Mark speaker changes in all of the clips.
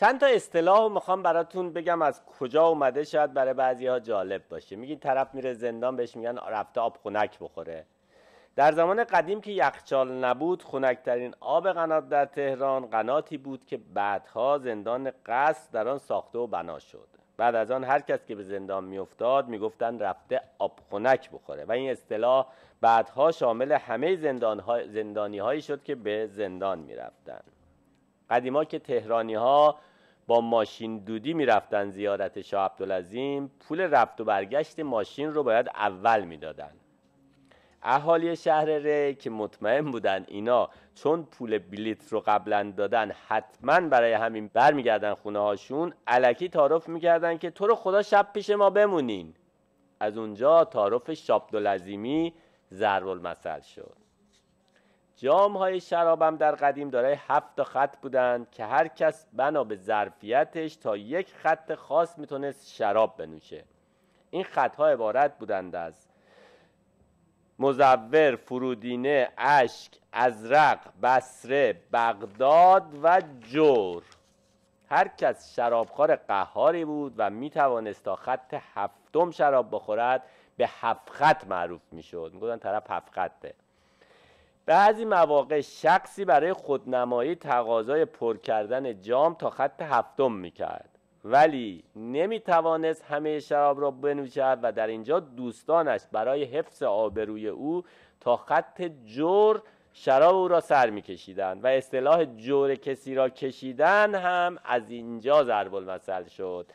Speaker 1: چند تا اصطلاح میخوام براتون بگم از کجا اومده شاید برای بعضی ها جالب باشه میگین طرف میره زندان بهش میگن رفته آب خنک بخوره در زمان قدیم که یخچال نبود خنکترین آب قنات در تهران قناتی بود که بعدها زندان قصد در آن ساخته و بنا شد بعد از آن هر کس که به زندان میافتاد میگفتن رفته آب خنک بخوره و این اصطلاح بعدها شامل همه زندان زندانی هایی شد که به زندان میرفتند قدیما که تهرانی ها با ماشین دودی میرفتن زیارت شاه عبدالعظیم پول رفت و برگشت ماشین رو باید اول میدادن اهالی شهر ره که مطمئن بودن اینا چون پول بلیت رو قبلا دادن حتما برای همین برمیگردن خونه هاشون علکی تعارف میکردن که تو رو خدا شب پیش ما بمونین از اونجا تعارف شاب عبدالعظیمی ضرب المثل شد جام های شرابم در قدیم دارای هفت خط بودند که هر کس بنا به ظرفیتش تا یک خط خاص میتونست شراب بنوشه این خط ها عبارت بودند از مزور، فرودینه، اشک، ازرق، بسره، بغداد و جور هر کس شرابخوار قهاری بود و می توانست تا خط هفتم شراب بخورد به هفت خط معروف می شد می طرف هفت خطه بعضی مواقع شخصی برای خودنمایی تقاضای پر کردن جام تا خط هفتم میکرد ولی نمیتوانست همه شراب را بنوشد و در اینجا دوستانش برای حفظ آبروی او تا خط جور شراب او را سر میکشیدند و اصطلاح جور کسی را کشیدن هم از اینجا ضرب المثل شد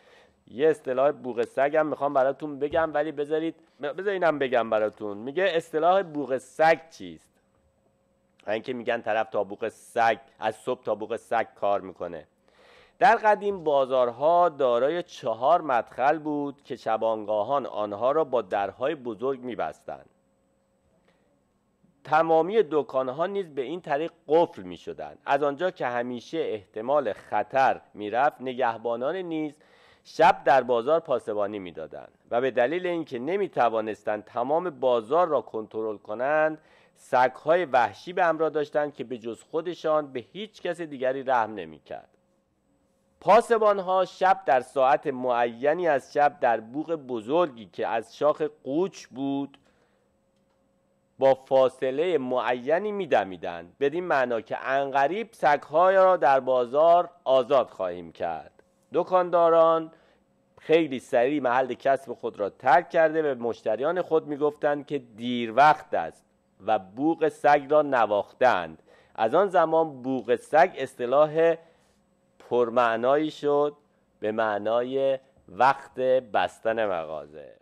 Speaker 1: یه اصطلاح بوغ سگ هم میخوام براتون بگم ولی بذارید بذارینم بگم براتون میگه اصطلاح بوغ سگ چیست اینکه میگن طرف تابوق سگ از صبح تابوق سگ کار میکنه در قدیم بازارها دارای چهار مدخل بود که شبانگاهان آنها را با درهای بزرگ میبستند تمامی دکانها نیز به این طریق قفل می از آنجا که همیشه احتمال خطر میرفت نگهبانان نیز شب در بازار پاسبانی میدادند و به دلیل اینکه نمیتوانستند تمام بازار را کنترل کنند سگهای وحشی به همراه داشتند که به جز خودشان به هیچ کس دیگری رحم نمیکرد. ها شب در ساعت معینی از شب در بوغ بزرگی که از شاخ قوچ بود با فاصله معینی میدمیدند بدین معنا که انقریب سگهای را در بازار آزاد خواهیم کرد دکانداران خیلی سریع محل کسب خود را ترک کرده و مشتریان خود میگفتند که دیر وقت است و بوق سگ را نواختند از آن زمان بوق سگ اصطلاح پرمعنایی شد به معنای وقت بستن مغازه